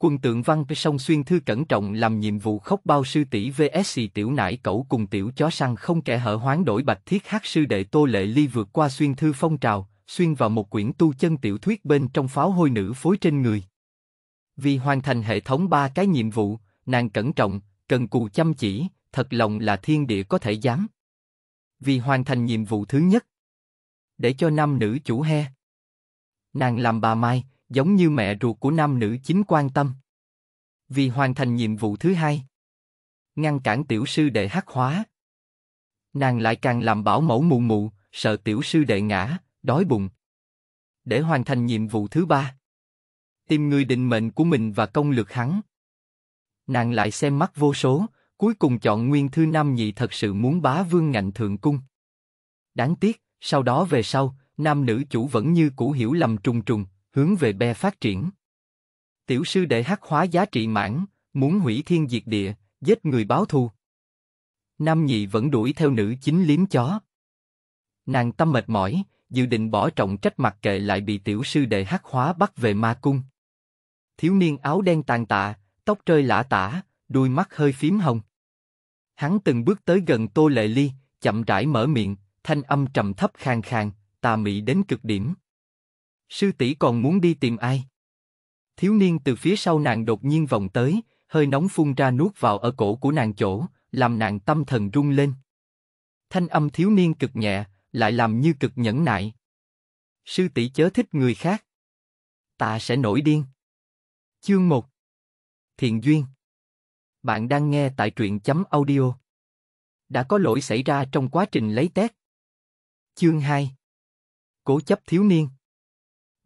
Quân tượng văn sông xuyên thư cẩn trọng làm nhiệm vụ khóc bao sư tỷ vs tiểu nải cẩu cùng tiểu chó săn không kẻ hở hoán đổi bạch thiết hát sư đệ tô lệ ly vượt qua xuyên thư phong trào, xuyên vào một quyển tu chân tiểu thuyết bên trong pháo hôi nữ phối trên người. Vì hoàn thành hệ thống ba cái nhiệm vụ, nàng cẩn trọng, cần cù chăm chỉ, thật lòng là thiên địa có thể dám. Vì hoàn thành nhiệm vụ thứ nhất, để cho nam nữ chủ he. Nàng làm bà Mai, giống như mẹ ruột của nam nữ chính quan tâm. Vì hoàn thành nhiệm vụ thứ hai, ngăn cản tiểu sư đệ hắc hóa. Nàng lại càng làm bảo mẫu mù mụ, sợ tiểu sư đệ ngã, đói bụng. Để hoàn thành nhiệm vụ thứ ba, tìm người định mệnh của mình và công lược hắn. Nàng lại xem mắt vô số, cuối cùng chọn Nguyên Thư Nam Nhị thật sự muốn bá vương ngạnh thượng cung. Đáng tiếc, sau đó về sau, nam nữ chủ vẫn như cũ hiểu lầm trùng trùng, hướng về be phát triển. Tiểu sư đệ hắc hóa giá trị mãn, muốn hủy thiên diệt địa, giết người báo thù. Nam nhị vẫn đuổi theo nữ chính liếm chó. Nàng tâm mệt mỏi, dự định bỏ trọng trách mặc kệ lại bị tiểu sư đệ hắc hóa bắt về ma cung. Thiếu niên áo đen tàn tạ, tóc rơi lả tả, đuôi mắt hơi phím hồng. Hắn từng bước tới gần Tô Lệ Ly, chậm rãi mở miệng, thanh âm trầm thấp khang khang tà mị đến cực điểm. Sư tỷ còn muốn đi tìm ai? Thiếu niên từ phía sau nàng đột nhiên vòng tới, hơi nóng phun ra nuốt vào ở cổ của nàng chỗ, làm nàng tâm thần rung lên. Thanh âm thiếu niên cực nhẹ, lại làm như cực nhẫn nại. Sư tỷ chớ thích người khác. Ta sẽ nổi điên. Chương 1 Thiện Duyên Bạn đang nghe tại truyện chấm audio. Đã có lỗi xảy ra trong quá trình lấy tét. Chương 2 Cố chấp thiếu niên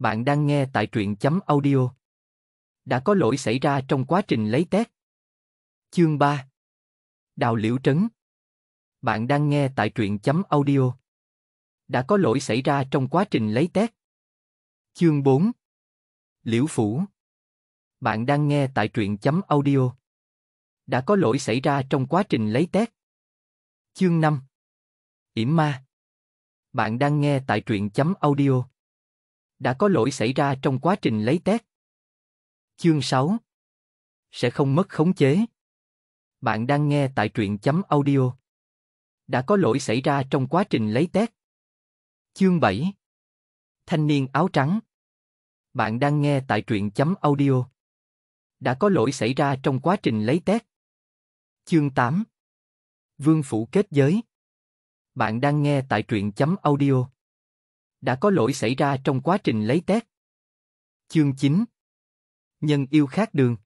bạn đang nghe tại truyện chấm audio. Đã có lỗi xảy ra trong quá trình lấy test. Chương 3 Đào liễu trấn Bạn đang nghe tại truyện chấm audio. Đã có lỗi xảy ra trong quá trình lấy test. Chương 4 Liễu phủ Bạn đang nghe tại truyện chấm audio. Đã có lỗi xảy ra trong quá trình lấy test. Chương 5 Yểm ma Bạn đang nghe tại truyện chấm audio đã có lỗi xảy ra trong quá trình lấy test. Chương 6 Sẽ không mất khống chế. Bạn đang nghe tại truyện chấm audio. Đã có lỗi xảy ra trong quá trình lấy test. Chương 7 Thanh niên áo trắng Bạn đang nghe tại truyện chấm audio. Đã có lỗi xảy ra trong quá trình lấy test. Chương 8 Vương phủ kết giới Bạn đang nghe tại truyện chấm audio đã có lỗi xảy ra trong quá trình lấy test. Chương 9 Nhân yêu khác đường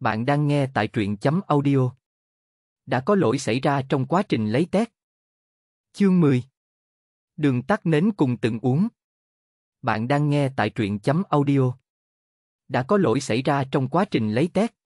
Bạn đang nghe tại truyện chấm audio. Đã có lỗi xảy ra trong quá trình lấy test. Chương 10 Đường tắt nến cùng từng uống. Bạn đang nghe tại truyện chấm audio. Đã có lỗi xảy ra trong quá trình lấy test.